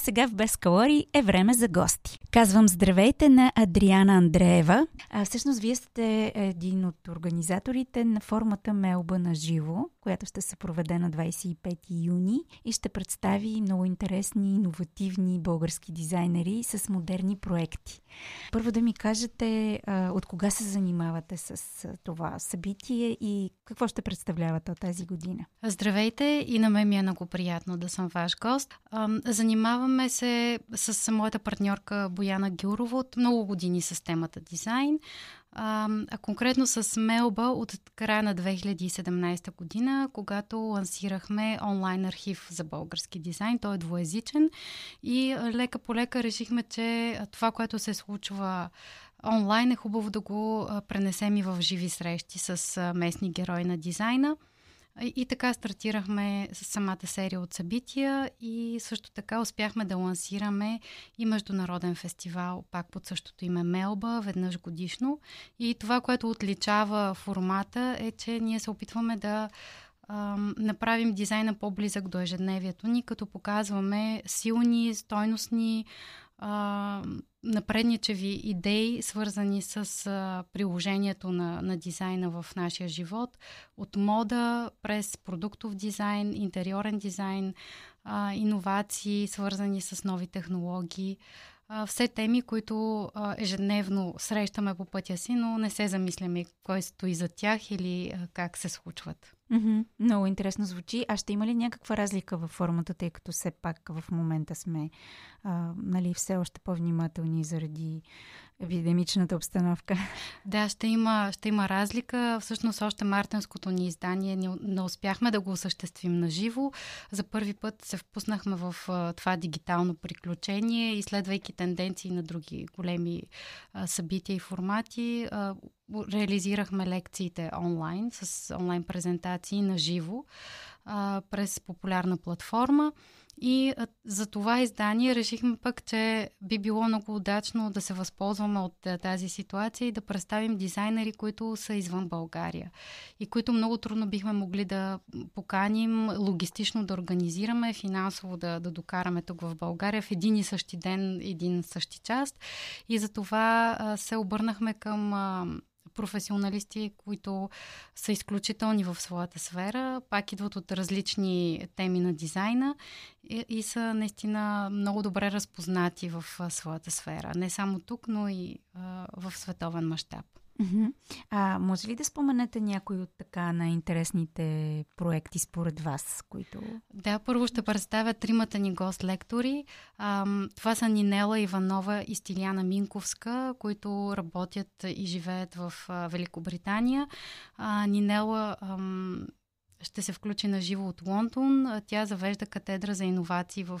сега в Без калории е време за гости. Казвам здравейте на Адриана Андреева. А, всъщност, вие сте един от организаторите на формата Мелба на живо която ще се проведе на 25 юни и ще представи много интересни, иновативни български дизайнери с модерни проекти. Първо да ми кажете от кога се занимавате с това събитие и какво ще представлявате от тази година? Здравейте и на мен ми е много приятно да съм ваш гост. Занимаваме се с моята партньорка Бояна Гюрова от много години с темата дизайн. А, а конкретно с Мелба от края на 2017 година, когато лансирахме онлайн архив за български дизайн. Той е двоязичен и лека по лека решихме, че това, което се случва онлайн е хубаво да го пренесем и в живи срещи с местни герои на дизайна – и така стартирахме с самата серия от събития и също така успяхме да лансираме и международен фестивал, пак под същото име Мелба, веднъж годишно. И това, което отличава формата е, че ние се опитваме да направим дизайна по-близък до ежедневието ни, като показваме силни, стойностни а, напредничеви идеи, свързани с а, приложението на, на дизайна в нашия живот, от мода през продуктов дизайн, интериорен дизайн, а, иновации, свързани с нови технологии. А, все теми, които а, ежедневно срещаме по пътя си, но не се замисляме кой стои за тях или а, как се случват. Mm-hmm. Много интересно звучи. А ще има ли някаква разлика във формата, тъй като все пак в момента сме а, нали, все още по-внимателни заради епидемичната обстановка. Да, ще има, ще има разлика. Всъщност още мартенското ни издание не, не успяхме да го осъществим на живо. За първи път се впуснахме в а, това дигитално приключение и следвайки тенденции на други големи а, събития и формати, а, реализирахме лекциите онлайн с онлайн презентации на живо а, през популярна платформа. И а, за това издание решихме пък, че би било много удачно да се възползваме от а, тази ситуация и да представим дизайнери, които са извън България и които много трудно бихме могли да поканим, логистично да организираме, финансово да, да докараме тук в България в един и същи ден, един и същи част. И за това а, се обърнахме към професионалисти, които са изключителни в своята сфера, пак идват от различни теми на дизайна и, и са наистина много добре разпознати в своята сфера. Не само тук, но и а, в световен мащаб. А може ли да споменете някои от така на интересните проекти според вас, които... Да, първо ще представя тримата ни гост-лектори. това са Нинела Иванова и Стиляна Минковска, които работят и живеят в Великобритания. А, Нинела ам, ще се включи на живо от Лондон. Тя завежда катедра за иновации в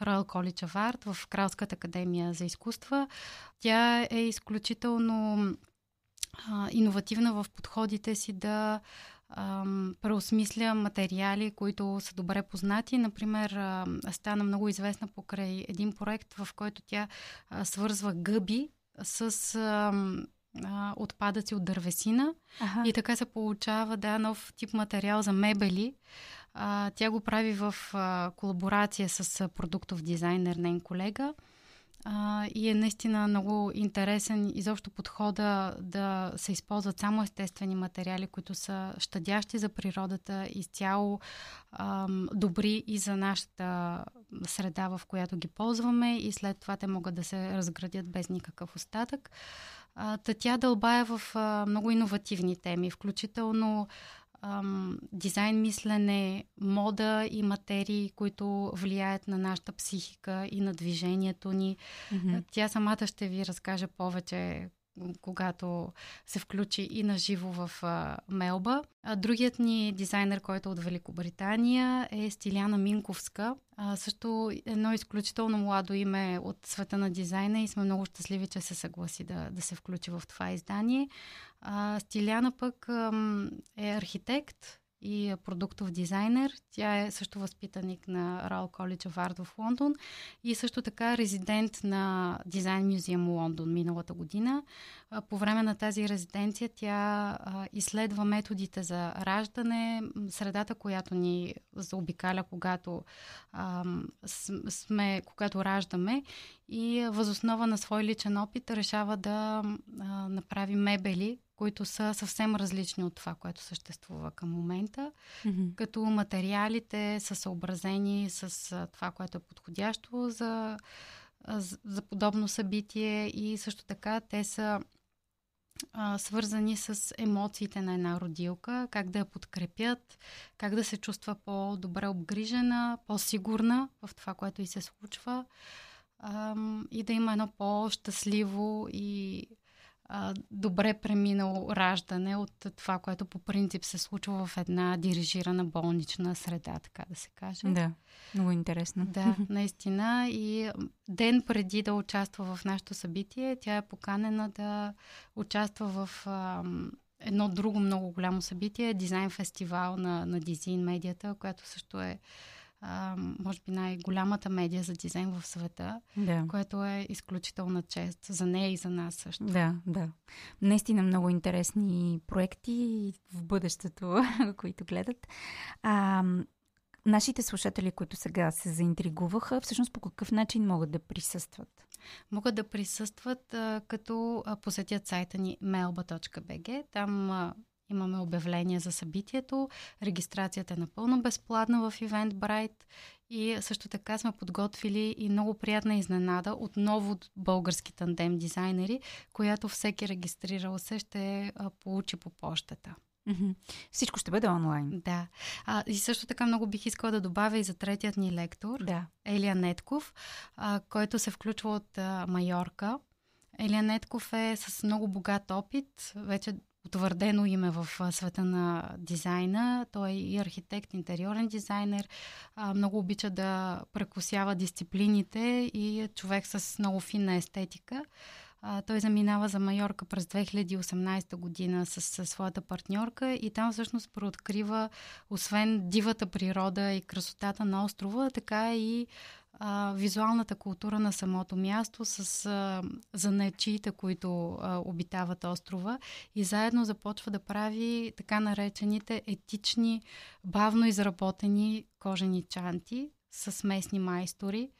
Royal College of Art, в Кралската академия за изкуства. Тя е изключително а, иновативна в подходите си да преосмисля материали, които са добре познати. Например, стана много известна покрай един проект, в който тя а, свързва гъби с а, отпадъци от дървесина. Ага. И така се получава да, нов тип материал за мебели. А, тя го прави в а, колаборация с продуктов дизайнер, нейн колега а, и е наистина много интересен изобщо подхода да се използват само естествени материали, които са щадящи за природата, изцяло а, добри и за нашата среда, в която ги ползваме и след това те могат да се разградят без никакъв остатък. Та тя дълбая в а, много иновативни теми, включително ам, дизайн мислене, мода и материи, които влияят на нашата психика и на движението ни. Mm-hmm. Тя самата ще ви разкаже повече когато се включи и на живо в а, Мелба. А, другият ни дизайнер, който е от Великобритания, е Стиляна Минковска. А, също едно изключително младо име от света на дизайна и сме много щастливи, че се съгласи да, да се включи в това издание. А, Стиляна пък а, е архитект, и продуктов дизайнер. Тя е също възпитаник на Royal College of Art в Лондон и също така резидент на Дизайн Мюзиум Лондон миналата година. По време на тази резиденция тя изследва методите за раждане, средата, която ни заобикаля, когато сме, когато раждаме и възоснова на свой личен опит решава да направи мебели, които са съвсем различни от това, което съществува към момента, mm-hmm. като материалите са съобразени с това, което е подходящо за, за подобно събитие и също така те са а, свързани с емоциите на една родилка, как да я подкрепят, как да се чувства по-добре обгрижена, по-сигурна в това, което и се случва а, и да има едно по-щастливо и добре преминало раждане от това, което по принцип се случва в една дирижирана болнична среда, така да се каже. Да, много интересно. Да, наистина. И ден преди да участва в нашето събитие, тя е поканена да участва в а, едно друго много голямо събитие, дизайн фестивал на, на Дизайн медията, която също е а, може би най-голямата медия за дизайн в света, да. което е изключителна чест за нея и за нас също. Да, да. Наистина много интересни проекти в бъдещето, които гледат. А, нашите слушатели, които сега се заинтригуваха, всъщност по какъв начин могат да присъстват? Могат да присъстват а, като а, посетят сайта ни melba.bg. Там а, Имаме обявление за събитието. Регистрацията е напълно безплатна в Eventbrite и също така сме подготвили и много приятна изненада отново от български тандем дизайнери, която всеки регистрирал се ще получи по почтата. Всичко ще бъде онлайн. Да. А, и също така много бих искала да добавя и за третият ни лектор, да. Елия Нетков, а, който се включва от а, Майорка. Елия Нетков е с много богат опит. Вече утвърдено име в света на дизайна. Той е и архитект, интериорен дизайнер. Много обича да прекусява дисциплините и е човек с много финна естетика. Той заминава за Майорка през 2018 година с, с своята партньорка и там всъщност преоткрива, освен дивата природа и красотата на острова, така и а, визуалната култура на самото място с а, занечиите, които а, обитават острова и заедно започва да прави така наречените етични, бавно изработени кожени чанти с местни майстори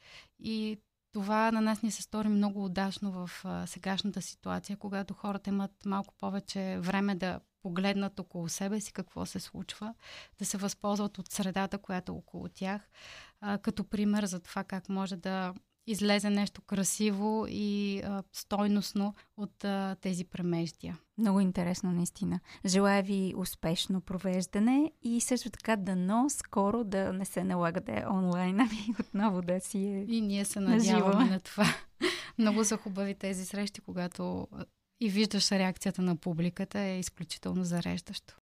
и това на нас ни се стори много удачно в а, сегашната ситуация, когато хората имат малко повече време да погледнат около себе си какво се случва, да се възползват от средата, която е около тях, а, като пример за това как може да излезе нещо красиво и а, стойностно от а, тези премеждия. Много интересно, наистина. Желая ви успешно провеждане и също така дано скоро да не се налагате онлайн, ами отново да си е И ние се надяваме на, на това. Много са хубави тези срещи, когато и виждаш реакцията на публиката е изключително зареждащо.